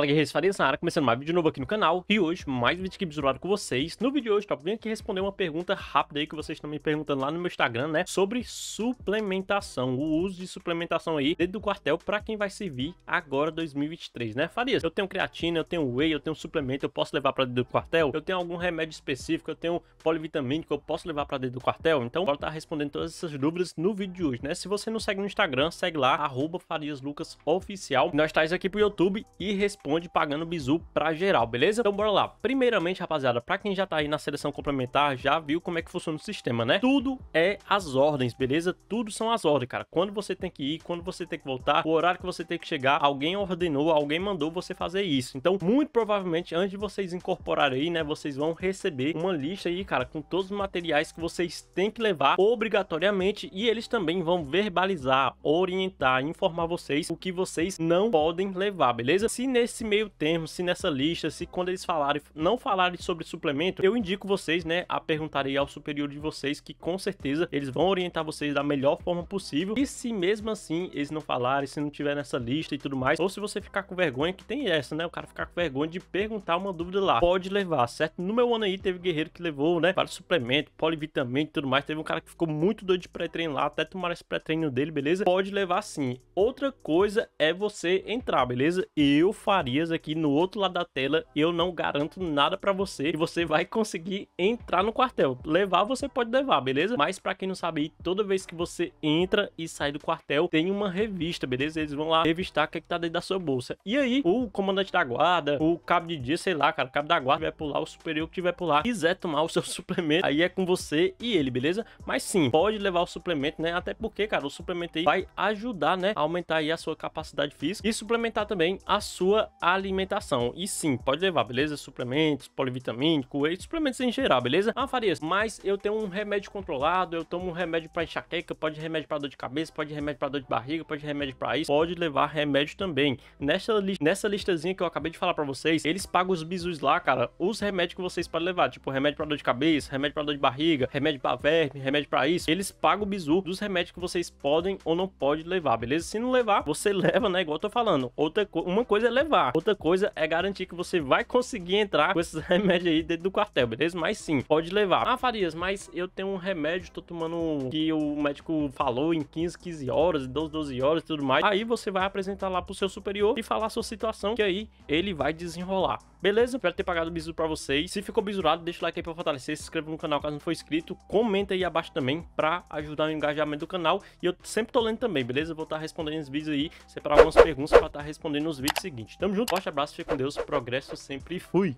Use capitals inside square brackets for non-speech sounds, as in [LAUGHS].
Fala guerreiros, Farias na área, começando mais vídeo novo aqui no canal E hoje, mais um vídeo aqui bizurado com vocês No vídeo de hoje, top, vim aqui responder uma pergunta rápida aí Que vocês estão me perguntando lá no meu Instagram, né Sobre suplementação, o uso de suplementação aí Dentro do quartel pra quem vai servir agora 2023, né Farias, eu tenho creatina, eu tenho whey, eu tenho suplemento Eu posso levar pra dentro do quartel? Eu tenho algum remédio específico, eu tenho polivitamínico Eu posso levar pra dentro do quartel? Então, bora estar tá respondendo todas essas dúvidas no vídeo de hoje, né Se você não segue no Instagram, segue lá, arroba Farias Lucas Oficial Nós estamos aqui pro YouTube e respondemos responde pagando bizu pra geral, beleza? Então bora lá. Primeiramente, rapaziada, pra quem já tá aí na seleção complementar, já viu como é que funciona o sistema, né? Tudo é as ordens, beleza? Tudo são as ordens, cara. Quando você tem que ir, quando você tem que voltar, o horário que você tem que chegar, alguém ordenou, alguém mandou você fazer isso. Então, muito provavelmente, antes de vocês incorporarem aí, né, vocês vão receber uma lista aí, cara, com todos os materiais que vocês têm que levar obrigatoriamente e eles também vão verbalizar, orientar, informar vocês o que vocês não podem levar, beleza? Se nesse nesse meio termo, se nessa lista, se quando eles falarem, não falarem sobre suplemento, eu indico vocês, né, a perguntarem ao superior de vocês, que com certeza eles vão orientar vocês da melhor forma possível. E se mesmo assim eles não falarem, se não tiver nessa lista e tudo mais, ou se você ficar com vergonha, que tem essa, né, o cara ficar com vergonha de perguntar uma dúvida lá, pode levar, certo? No meu ano aí teve guerreiro que levou, né, para suplemento, polivitamina e tudo mais, teve um cara que ficou muito doido de pré-treino lá, até tomar esse pré-treino dele, beleza? Pode levar sim. Outra coisa é você entrar, beleza? Eu farei aqui no outro lado da tela, eu não garanto nada para você e você vai conseguir entrar no quartel. Levar você pode levar, beleza? Mas para quem não sabe, toda vez que você entra e sai do quartel, tem uma revista, beleza? Eles vão lá revistar o que, é que tá dentro da sua bolsa. E aí, o comandante da guarda, o cabo de dia, sei lá, cara, o cabo da guarda vai pular, o superior que tiver pular, quiser tomar o seu [LAUGHS] suplemento, aí é com você e ele, beleza? Mas sim, pode levar o suplemento, né? Até porque, cara, o suplemento aí vai ajudar, né, a aumentar aí a sua capacidade física e suplementar também a sua alimentação. E sim, pode levar, beleza? Suplementos, polivitamínico, e suplementos em geral, beleza? Ah, Farias, mas eu tenho um remédio controlado, eu tomo um remédio para enxaqueca, pode remédio para dor de cabeça, pode remédio para dor de barriga, pode remédio para isso, pode levar remédio também. Nessa, li nessa listazinha que eu acabei de falar para vocês, eles pagam os bisus lá, cara, os remédios que vocês podem levar, tipo remédio para dor de cabeça, remédio para dor de barriga, remédio para verme, remédio para isso, eles pagam o bisu dos remédios que vocês podem ou não podem levar, beleza? Se não levar, você [LAUGHS] leva, né? Igual eu tô falando. Outra co uma coisa é levar lá. Outra coisa é garantir que você vai conseguir entrar com esses [LAUGHS] remédios aí dentro do quartel, beleza? Mas sim, pode levar. Ah, Farias, mas eu tenho um remédio, tô tomando que o médico falou em 15, 15 horas, 12, 12 horas e tudo mais. Aí você vai apresentar lá pro seu superior e falar a sua situação, que aí ele vai desenrolar. Beleza? Espero ter pagado o bisu pra vocês. Se ficou bisurado, deixa o like aí pra fortalecer, se inscreva no canal caso não for inscrito, comenta aí abaixo também pra ajudar no engajamento do canal. E eu sempre tô lendo também, beleza? Eu vou estar tá respondendo os vídeos aí, separar algumas perguntas pra estar tá respondendo nos vídeos seguintes. Tamo tá Tamo junto, forte abraço, fique com Deus, progresso sempre e fui!